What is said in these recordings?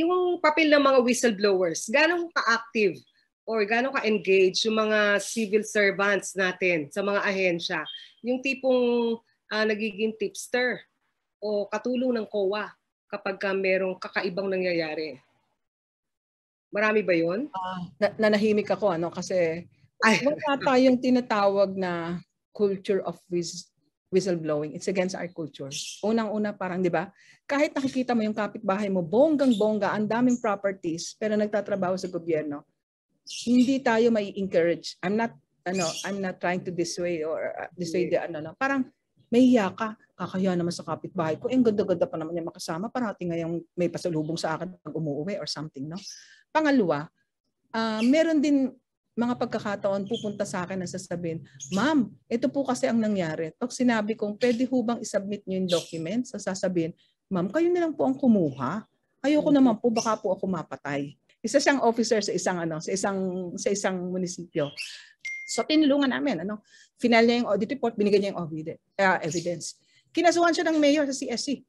yung papel ng mga whistleblowers, gano'ng ka-active or gano'ng ka-engage yung mga civil servants natin sa mga ahensya? Yung tipong uh, nagiging tipster o katulong ng COA kapag ka merong kakaibang nangyayari. Marami ba yon? Uh, ah, na- nanahimik ako ano kasi Ay. wala tayong tinatawag na culture of wis- whistleblowing. It's against our culture. Unang-una parang, di ba, kahit nakikita mo yung kapitbahay mo, bonggang-bongga, ang daming properties, pero nagtatrabaho sa gobyerno, hindi tayo may encourage. I'm not, ano, I'm not trying to dissuade or uh, dissuade, yeah. ano, no. parang may hiya ka, kakaya naman sa kapitbahay ko, eh, ang ganda-ganda pa naman yung makasama, parating ngayong may pasalubong sa akin pag umuwi or something, no? Pangalawa, uh, meron din mga pagkakataon pupunta sa akin ang sasabihin, Ma'am, ito po kasi ang nangyari. Pag sinabi kong, pwede ho bang isubmit nyo yung document? So sasabihin, Ma'am, kayo na lang po ang kumuha. Ayoko naman po, baka po ako mapatay. Isa siyang officer sa isang ano, sa isang sa isang munisipyo. So tinulungan namin ano, final niya yung audit report, binigyan niya yung audit, uh, evidence. Kinasuhan siya ng mayor sa CSC.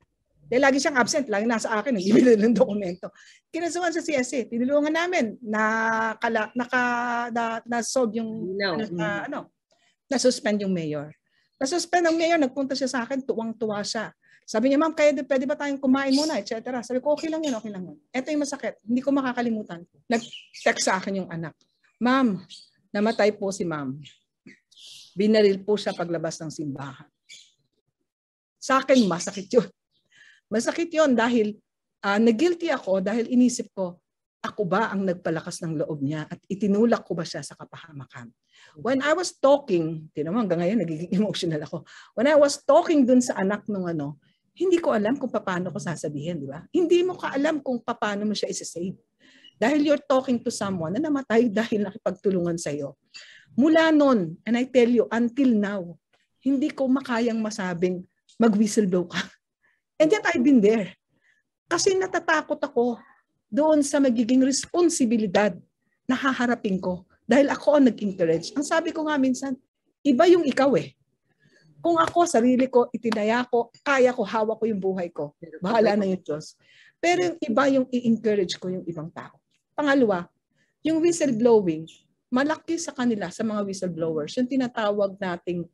Dahil lagi siyang absent, lagi nasa akin, hindi bilhin ng dokumento. Kinasuhan sa CSA, e, tinulungan namin na kala, naka, na, na solve yung, no. na, mm. na, ano, na-suspend yung mayor. Nasuspend ang mayor, nagpunta siya sa akin, tuwang-tuwa siya. Sabi niya, ma'am, kaya pwede ba tayong kumain muna, etc. Sabi ko, okay lang yun, okay lang yun. Ito yung masakit, hindi ko makakalimutan. Nag-text sa akin yung anak. Ma'am, namatay po si ma'am. Binaril po siya paglabas ng simbahan. Sa akin, masakit yun. Masakit yon dahil uh, ah, nag-guilty ako dahil inisip ko, ako ba ang nagpalakas ng loob niya at itinulak ko ba siya sa kapahamakan? When I was talking, tinan hanggang ngayon nagiging emotional ako. When I was talking dun sa anak nung ano, hindi ko alam kung paano ko sasabihin, di ba? Hindi mo ka alam kung paano mo siya isa-save. Dahil you're talking to someone na namatay dahil nakipagtulungan sa iyo. Mula noon, and I tell you, until now, hindi ko makayang masabing mag-whistleblow ka. And yet I've been there. Kasi natatakot ako doon sa magiging responsibilidad na haharapin ko. Dahil ako ang nag-encourage. Ang sabi ko nga minsan, iba yung ikaw eh. Kung ako, sarili ko, itinaya ko, kaya ko, hawak ko yung buhay ko. Bahala na yung Diyos. Pero yung iba yung i-encourage ko yung ibang tao. Pangalawa, yung whistleblowing, malaki sa kanila, sa mga whistleblowers, yung tinatawag nating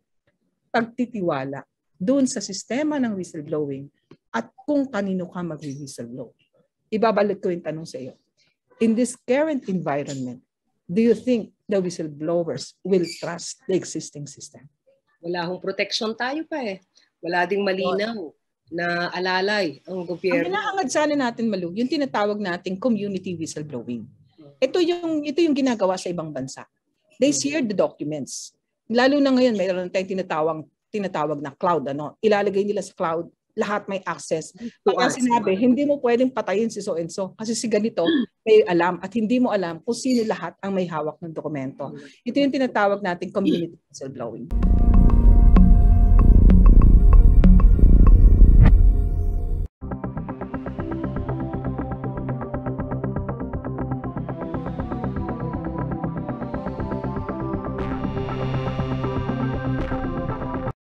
pagtitiwala doon sa sistema ng whistleblowing at kung kanino ka mag-whistleblow. Ibabalik ko yung tanong sa iyo. In this current environment, do you think the whistleblowers will trust the existing system? Wala hong protection tayo pa eh. Wala ding malinaw na alalay ang gobyerno. Ang hinahangad sana natin, Malu, yung tinatawag nating community whistleblowing. Ito yung, ito yung ginagawa sa ibang bansa. They share the documents. Lalo na ngayon, mayroon tayong tinatawag, tinatawag na cloud. Ano? Ilalagay nila sa cloud lahat may access. Mm. Kaya sinabi, hindi mo pwedeng patayin si so-and-so kasi si ganito hmm. may alam at hindi mo alam kung sino lahat ang may hawak ng dokumento. Hmm. Ito yung tinatawag nating community whistleblowing. blowing